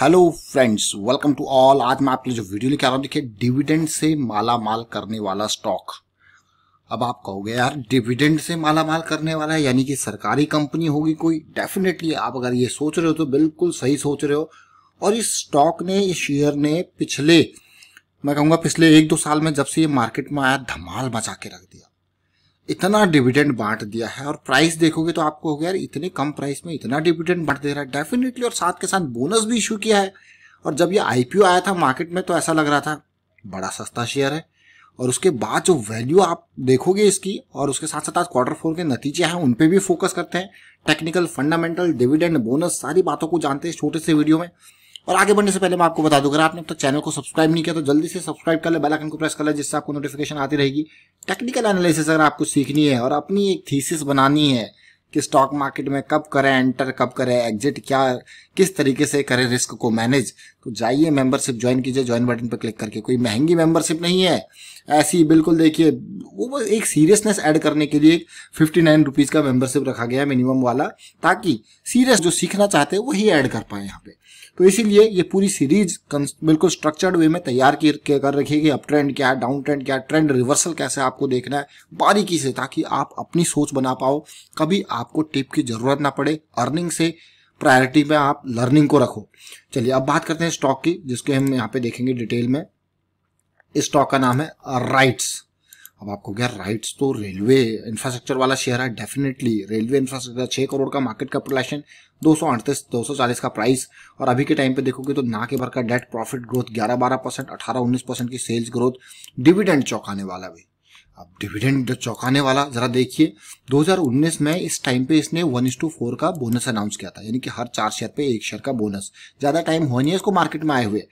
hello friends welcome to all आज मैं आपके लिए जो वीडियो लेके आ रहा हूँ देखिए डिविडेंड से माला माल करने वाला स्टॉक अब आप कहोगे यार डिविडेंड से माला माल करने वाला है यानी कि सरकारी कंपनी होगी कोई डेफिनेटली आप अगर ये सोच रहे हो तो बिल्कुल सही सोच रहे हो और इस स्टॉक ने इस शेयर ने पिछले मैं कहूँगा पिछले एक दो साल में जब से ये मार्केट में आया धमाल मचा के रख दिया इतना डिविडेंड बांट दिया है और प्राइस देखोगे तो आपको हो गया यार इतने कम प्राइस में इतना डिविडेंड बांट दे रहा है डेफिनेटली और साथ के साथ बोनस भी इशू किया है और जब ये आईपीओ आया था मार्केट में तो ऐसा लग रहा था बड़ा सस्ता शेयर है और उसके बाद जो वैल्यू आप देखोगे इसकी और उसके साथ साथ आज क्वार्टर फोर के नतीजे हैं उन पर भी फोकस करते हैं टेक्निकल फंडामेंटल डिविडेंड बोनस सारी बातों को जानते हैं छोटे से वीडियो में और आगे बढ़ने से पहले मैं आपको बता दूं अगर आपने अब तक चैनल को सब्सक्राइब नहीं किया तो जल्दी से सब्सक्राइब कर ले बेल आइकन को प्रेस कर ले जिससे आपको नोटिफिकेशन आती रहेगी टेक्निकल एनालिसिस अगर आपको सीखनी है और अपनी एक थीसिस बनानी है कि स्टॉक मार्केट में कब करें एंटर कब करें एग्जिट क्या किस तरीके से करें रिस्क को मैनेज तो जाइए मेंबरशिप ज्वाइन कीजिए ज्वाइन बटन पर क्लिक करके कोई महंगी मेंबरशिप नहीं है ऐसी बिल्कुल देखिए वो एक सीरियसनेस ऐड करने के लिए एक फिफ्टी नाइन रुपीज़ का मेंबरशिप रखा गया है मिनिमम वाला ताकि सीरियस जो सीखना चाहते हैं वही ऐड कर पाए यहाँ पे तो इसीलिए ये पूरी सीरीज बिल्कुल स्ट्रक्चर्ड वे में तैयार की कर रखी है कि अप ट्रेंड क्या है डाउन ट्रेंड क्या है ट्रेंड रिवर्सल कैसे आपको देखना है बारीकी से ताकि आप अपनी सोच बना पाओ कभी आपको टिप की जरूरत ना पड़े अर्निंग से प्रायोरिटी में आप लर्निंग को रखो चलिए अब बात करते हैं स्टॉक की जिसके हम यहाँ पे देखेंगे डिटेल में इस स्टॉक का नाम है राइट्स अब आपको गया राइट्स तो रेलवे इंफ्रास्ट्रक्चर वाला शेयर है डेफिनेटली रेलवे इंफ्रास्ट्रक्चर छः करोड़ का मार्केट कैपिटलाइजेशन दो सौ अड़तीस दो सौ चालीस का प्राइस और अभी के टाइम पे देखोगे तो ना के भर का डेट प्रॉफिट ग्रोथ ग्यारह बारह परसेंट अठारह उन्नीस परसेंट की सेल्स ग्रोथ डिविडेंड चौंकाने वाला भी अब डिविडेंड चौंकाने वाला जरा देखिए 2019 में इस टाइम पे इसने वन इस टू फोर का बोनस अनाउंस किया था यानी कि हर चार शेयर पे एक शेयर का बोनस ज़्यादा टाइम हो नहीं है इसको मार्केट में आए हुए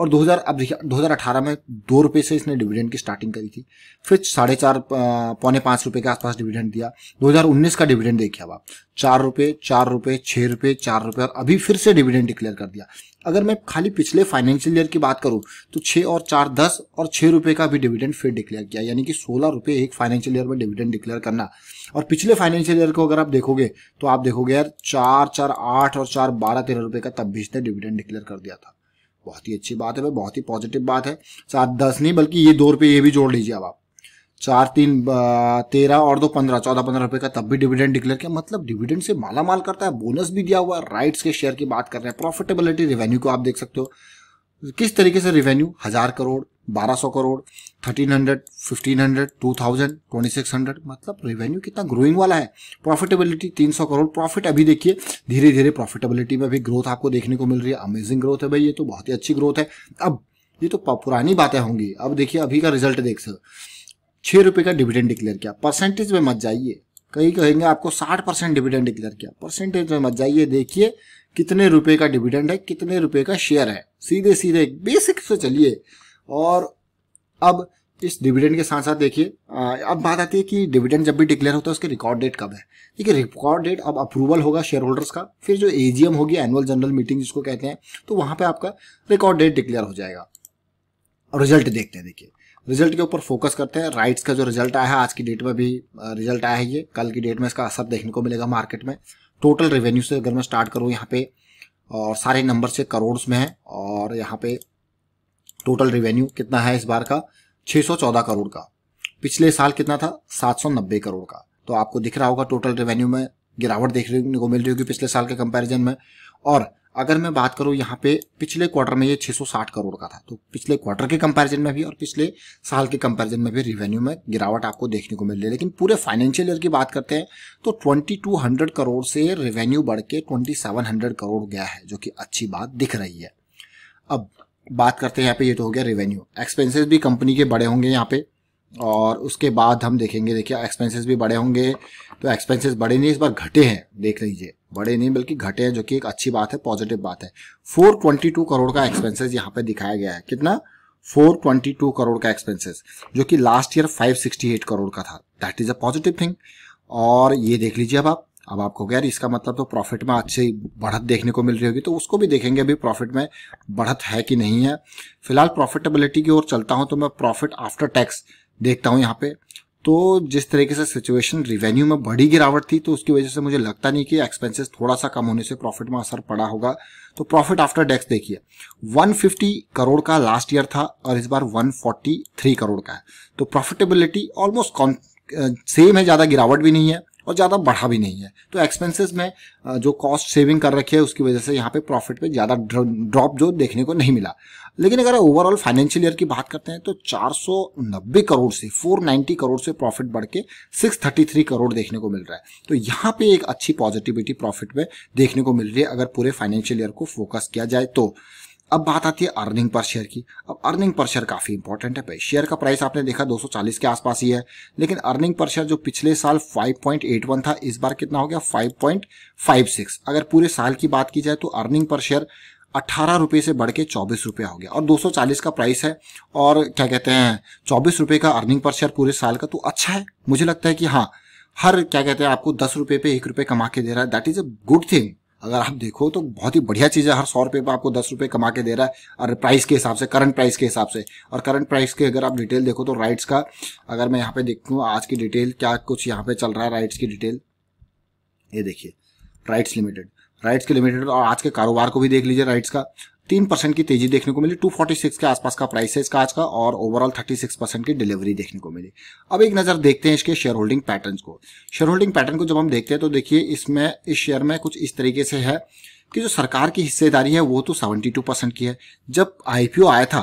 और 2000 अब देखिए 2018 में दो रुपये से इसने डिविडेंड की स्टार्टिंग करी थी फिर साढ़े चार पौने पाँच रुपये के आसपास डिविडेंड दिया 2019 का डिविडेंड देखिए अब आप चार रुपये चार रुपये छः रुपये चार रुपये और अभी फिर से डिविडेंड डिक्लेयर कर दिया अगर मैं खाली पिछले फाइनेंशियल ईयर की बात करूँ तो छः और चार दस और छः रुपये का भी डिविडेंड फिर डिक्लेयर किया यानी कि सोलह रुपये एक फाइनेंशियल ईयर में डिविडेंड डिक्लेयर करना और पिछले फाइनेंशियल ईयर को अगर आप देखोगे तो आप देखोगे यार चार चार आठ और चार बारह तेरह रुपये का तब भी इसने डिविडेंड डिक्लेयर कर दिया था बहुत ही अच्छी बात है भाई बहुत ही पॉजिटिव बात है सात दस नहीं बल्कि ये दो रुपये ये भी जोड़ लीजिए अब आप चार तीन तेरह और दो पंद्रह चौदह पंद्रह रुपए का तब भी डिविडेंड डिक्लेयर किया मतलब डिविडेंड से माला माल करता है बोनस भी दिया हुआ है राइट्स के शेयर की बात कर रहे हैं प्रॉफिटेबिलिटी रेवेन्यू को आप देख सकते हो किस तरीके से रेवेन्यू हजार करोड़ 1200 करोड़ 1300 1500 2000 2600 मतलब रेवेन्यू कितना ग्रोइंग वाला है प्रॉफिटेबिलिटी 300 करोड़ प्रॉफिट अभी देखिए धीरे धीरे प्रॉफिटेबिलिटी में भी ग्रोथ आपको देखने को मिल रही है अमेजिंग ग्रोथ है भाई ये तो बहुत ही अच्छी ग्रोथ है अब ये तो पुरानी बातें होंगी अब देखिए अभी का रिजल्ट देख सर छः रुपये का डिविडेंड डिक्लेयर किया परसेंटेज में मत जाइए कई कहेंगे आपको साठ परसेंट डिविडेंड डिक्लेयर किया परसेंटेज में मत जाइए देखिए कितने रुपए का डिविडेंड है कितने रुपए का शेयर है सीधे सीधे बेसिक से चलिए और अब इस डिविडेंड के साथ साथ देखिए अब बात आती है कि डिविडेंड जब भी डिक्लेयर होता है उसके रिकॉर्ड डेट कब है ठीक है रिकॉर्ड डेट अब अप्रूवल होगा शेयर होल्डर्स का फिर जो एजीएम होगी एनुअल जनरल मीटिंग जिसको कहते हैं तो वहां पे आपका रिकॉर्ड डेट डिक्लेयर हो जाएगा और रिजल्ट देखते हैं देखिए रिजल्ट के ऊपर फोकस करते हैं राइट्स का जो रिजल्ट आया है आज की डेट में भी रिजल्ट आया है ये कल की डेट में इसका असर देखने को मिलेगा मार्केट में टोटल रेवेन्यू से अगर मैं स्टार्ट करूँ यहाँ पे और सारे नंबर से करोड़ में है और यहाँ पे टोटल रेवेन्यू कितना है इस बार का 614 करोड़ का पिछले साल कितना था 790 करोड़ का तो आपको दिख रहा होगा टोटल रेवेन्यू में गिरावट देखने को मिल रही होगी पिछले साल के कंपैरिजन में और अगर मैं बात करूं यहाँ पे पिछले क्वार्टर में ये 660 करोड़ का था तो पिछले क्वार्टर के कंपैरिजन में भी और पिछले साल के कंपैरिजन में भी रिवेन्यू में गिरावट आपको देखने को मिल रही है लेकिन पूरे फाइनेंशियल ईयर की बात करते हैं तो 2200 करोड़ से रिवेन्यू बढ़ के ट्वेंटी करोड़ गया है जो कि अच्छी बात दिख रही है अब बात करते हैं यहाँ पे ये तो हो गया रेवेन्यू एक्सपेंसेस भी कंपनी के बड़े होंगे यहाँ पे और उसके बाद हम देखेंगे देखिए एक्सपेंसेस भी बड़े होंगे तो एक्सपेंसेस बड़े नहीं इस बार घटे हैं देख लीजिए बड़े नहीं बल्कि घटे हैं जो कि एक अच्छी बात है पॉजिटिव बात है 422 करोड़ का एक्सपेंसेस यहाँ पे दिखाया गया है कितना 422 करोड़ का एक्सपेंसेस जो कि लास्ट ईयर 568 करोड़ का था that is a positive thing और ये देख लीजिए अब आप अब आप कहोगे यार इसका मतलब तो प्रॉफिट में अच्छी बढ़त देखने को मिल रही होगी तो उसको भी देखेंगे अभी प्रॉफिट में बढ़त है कि नहीं है फिलहाल प्रॉफिटेबिलिटी की ओर चलता हूँ तो मैं प्रॉफिट आफ्टर टैक्स देखता हूँ यहाँ पे तो जिस तरीके से सिचुएशन रिवेन्यू में बड़ी गिरावट थी तो उसकी वजह से मुझे लगता नहीं कि एक्सपेंसेस थोड़ा सा कम होने से प्रॉफिट में असर पड़ा होगा तो प्रॉफिट आफ्टर टैक्स देखिए 150 करोड़ का लास्ट ईयर था और इस बार 143 करोड़ का है तो प्रॉफिटेबिलिटी ऑलमोस्ट सेम है ज़्यादा गिरावट भी नहीं है और ज़्यादा बढ़ा भी नहीं है तो एक्सपेंसेस में जो कॉस्ट सेविंग कर रखी है उसकी वजह से यहाँ पे प्रॉफिट पे ज़्यादा ड्रॉप जो देखने को नहीं मिला लेकिन अगर ओवरऑल फाइनेंशियल ईयर की बात करते हैं तो 490 करोड़ से 490 करोड़ से प्रॉफिट बढ़ के 633 करोड़ देखने को मिल रहा है तो यहाँ पे एक अच्छी पॉजिटिविटी प्रॉफिट में देखने को मिल रही है अगर पूरे फाइनेंशियल ईयर को फोकस किया जाए तो अब बात आती है अर्निंग पर शेयर की अब अर्निंग पर शेयर काफ़ी इंपॉर्टेंट है भाई शेयर का प्राइस आपने देखा 240 के आसपास ही है लेकिन अर्निंग पर शेयर जो पिछले साल 5.81 था इस बार कितना हो गया 5.56 अगर पूरे साल की बात की जाए तो अर्निंग पर शेयर अट्ठारह रुपये से बढ़ के चौबीस रुपये हो गया और 240 का प्राइस है और क्या कहते हैं चौबीस रुपये का अर्निंग पर शेयर पूरे साल का तो अच्छा है मुझे लगता है कि हाँ हर क्या कहते हैं आपको दस रुपये पे एक रुपये कमा के दे रहा है that is a good thing अगर आप देखो तो बहुत ही बढ़िया चीज़ है हर सौ रुपये पर आपको दस रुपये कमा के दे रहा है और प्राइस के हिसाब से करंट प्राइस के हिसाब से और करंट प्राइस के अगर आप डिटेल देखो तो राइट्स का अगर मैं यहाँ पे देखूँ आज की डिटेल क्या कुछ यहाँ पे चल रहा है राइट्स की डिटेल ये देखिए राइट्स लिमिटेड राइट्स के लिमिटेड और तो आज के कारोबार को भी देख लीजिए राइट्स का तीन परसेंट की तेजी देखने को मिली 246 के आसपास का प्राइस है इसका आज का और ओवरऑल 36 परसेंट की डिलीवरी देखने को मिली अब एक नज़र देखते हैं इसके शेयर होल्डिंग पैटर्न को शेयर होल्डिंग पैटर्न को जब हम देखते हैं तो देखिए इसमें इस शेयर में कुछ इस तरीके से है कि जो सरकार की हिस्सेदारी है वो तो सेवेंटी परसेंट की है जब आईपीओ आया था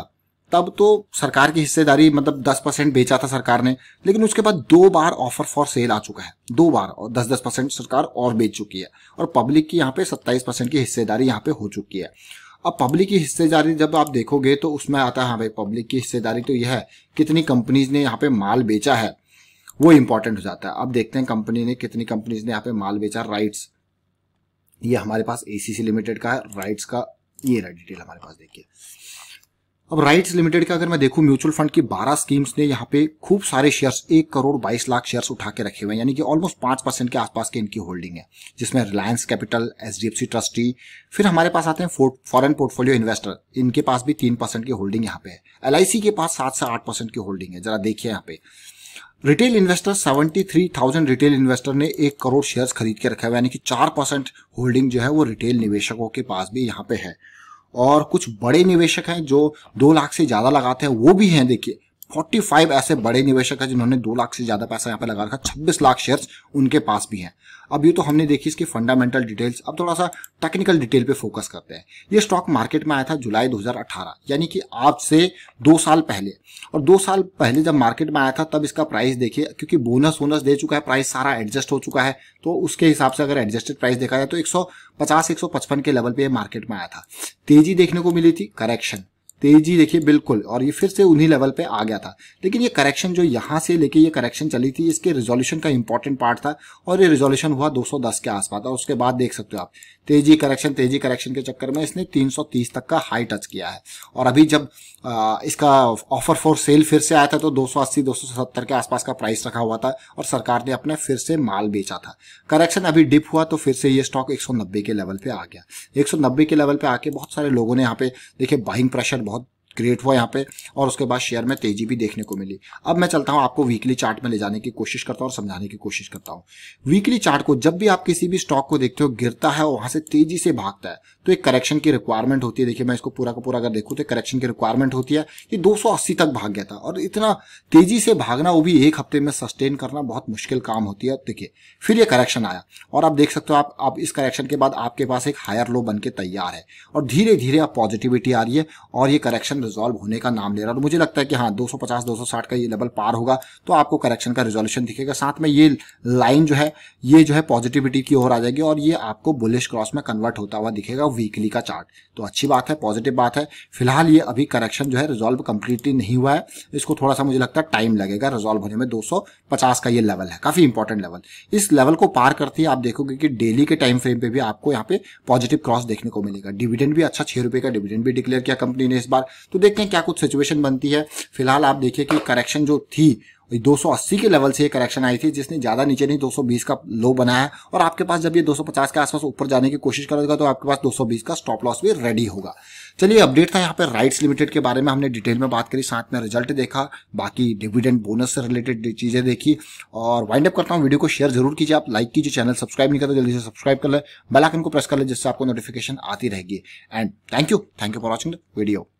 तब तो सरकार की हिस्सेदारी मतलब 10 परसेंट बेचा था सरकार ने लेकिन उसके बाद दो बार ऑफर फॉर सेल आ चुका है दो बार और 10 10 परसेंट सरकार और बेच चुकी है और पब्लिक की यहाँ पे 27 परसेंट की हिस्सेदारी यहाँ पे हो चुकी है अब पब्लिक की हिस्सेदारी जब आप देखोगे तो उसमें आता है हाँ भाई पब्लिक की हिस्सेदारी तो यह है कितनी कंपनीज ने यहाँ पे माल बेचा है वो इंपॉर्टेंट हो जाता है अब देखते हैं कंपनी ने कितनी कंपनीज ने यहाँ पे माल बेचा राइट्स ये हमारे पास एसीसी लिमिटेड का है राइट्स का ये रहा डिटेल हमारे पास देखिए अब राइट्स लिमिटेड का अगर मैं देखूं म्यूचुअल फंड की 12 स्कीम्स ने यहाँ पे खूब सारे शेयर्स एक करोड़ 22 लाख शेयर्स उठा के रखे हुए हैं यानी कि ऑलमोस्ट पांच परसेंट के आसपास के इनकी होल्डिंग है जिसमें रिलायंस कैपिटल एच ट्रस्टी फिर हमारे पास आते हैं फॉरन पोर्टफोलियो इन्वेस्टर इनके पास भी तीन परसेंट की होल्डिंग यहाँ पे है एल के पास सात से आठ परसेंट की होल्डिंग है जरा देखिए यहाँ पे रिटेल इन्वेस्टर 73,000 रिटेल इन्वेस्टर ने एक करोड़ शेयर्स खरीद के रखे हुए यानी कि चार परसेंट होल्डिंग जो है वो रिटेल निवेशकों के पास भी यहाँ पे है और कुछ बड़े निवेशक हैं जो दो लाख से ज़्यादा लगाते हैं वो भी हैं देखिए 45 ऐसे बड़े निवेशक हैं जिन्होंने दो लाख से ज्यादा पैसा यहाँ पे लगा रखा छब्बीस लाख शेयर्स उनके पास भी हैं अब ये तो हमने देखी इसकी फंडामेंटल डिटेल्स अब थोड़ा सा टेक्निकल डिटेल पे फोकस करते हैं ये स्टॉक मार्केट में आया था जुलाई 2018 यानी कि आज से दो साल पहले और दो साल पहले जब मार्केट में आया था तब इसका प्राइस देखिए क्योंकि बोनस वोनस दे चुका है प्राइस सारा एडजस्ट हो चुका है तो उसके हिसाब से अगर एडजस्टेड प्राइस देखा जाए तो एक सौ के लेवल पे मार्केट में आया था तेजी देखने को मिली थी करेक्शन तेजी देखिए बिल्कुल और ये फिर से उन्हीं लेवल पे आ गया था लेकिन ये करेक्शन जो यहाँ से लेके ये करेक्शन चली थी इसके रिजोल्यूशन का इंपॉर्टेंट पार्ट था और ये रिजोल्यूशन हुआ 210 के आसपास और उसके बाद देख सकते हो आप तेजी करेक्शन तेजी करेक्शन के चक्कर में इसने 330 तक का हाई टच किया है और अभी जब आ, इसका ऑफर फॉर सेल फिर से आया था तो दो सौ के आसपास का प्राइस रखा हुआ था और सरकार ने अपना फिर से माल बेचा था करेक्शन अभी डिप हुआ तो फिर से ये स्टॉक एक के लेवल पे आ गया एक के लेवल पे आके बहुत सारे लोगों ने यहाँ पे देखिए बाइंग प्रेशर क्रिएट हुआ यहाँ पे और उसके बाद शेयर में तेजी भी देखने को मिली अब मैं चलता हूँ आपको वीकली चार्ट में ले जाने की कोशिश करता हूँ और समझाने की कोशिश करता हूँ वीकली चार्ट को जब भी आप किसी भी स्टॉक को देखते हो गिरता है और वहां से तेजी से भागता है तो एक करेक्शन की रिक्वायरमेंट होती है देखिए मैं इसको पूरा का पूरा अगर देखूँ तो करेक्शन की रिक्वायरमेंट होती है ये दो तक भाग गया था और इतना तेजी से भागना वो भी एक हफ्ते में सस्टेन करना बहुत मुश्किल काम होती है देखिए फिर ये करेक्शन आया और आप देख सकते हो आप, इस करेक्शन के बाद आपके पास एक हायर लो बन के तैयार है और धीरे धीरे आप पॉजिटिविटी आ रही है और ये करेक्शन करेक्शन रिजॉल्व होने का नाम ले रहा है तो मुझे लगता है कि हाँ 250 260 का ये लेवल पार होगा तो आपको करेक्शन का रिजोल्यूशन दिखेगा साथ में ये लाइन जो है ये जो है पॉजिटिविटी की ओर आ जाएगी और ये आपको बुलिश क्रॉस में कन्वर्ट होता हुआ दिखेगा वीकली का चार्ट तो अच्छी बात है पॉजिटिव बात है फिलहाल ये अभी करेक्शन जो है रिजोल्व कंप्लीटली नहीं हुआ है इसको थोड़ा सा मुझे लगता है टाइम लगेगा रिजोल्व होने में दो का ये लेवल है काफी इंपॉर्टेंट लेवल इस लेवल को पार करती ही आप देखोगे कि डेली के टाइम फ्रेम पे भी आपको यहाँ पे पॉजिटिव क्रॉस देखने को मिलेगा डिविडेंड भी अच्छा छह रुपए का डिविडेंड भी डिक्लेयर किया कंपनी ने इस बार तो देखते हैं क्या कुछ सिचुएशन बनती है फिलहाल आप देखिए कि करेक्शन जो थी 280 के लेवल से ये करेक्शन आई थी जिसने ज़्यादा नीचे नहीं 220 का लो बनाया और आपके पास जब ये 250 के आसपास ऊपर जाने की कोशिश करेगा तो आपके पास 220 का स्टॉप लॉस भी रेडी होगा चलिए अपडेट था यहाँ पे राइट्स लिमिटेड के बारे में हमने डिटेल में बात करी साथ में रिजल्ट देखा बाकी डिविडेंड बोनस से रिलेटेड चीज़ें देखी और वाइंड अप करता हूँ वीडियो को शेयर जरूर कीजिए आप लाइक कीजिए चैनल सब्सक्राइब नहीं करते जल्दी से सब्सक्राइब कर लें बेलाइकन को प्रेस कर लें जिससे आपको नोटिफिकेशन आती रहेगी and thank you thank you for watching the video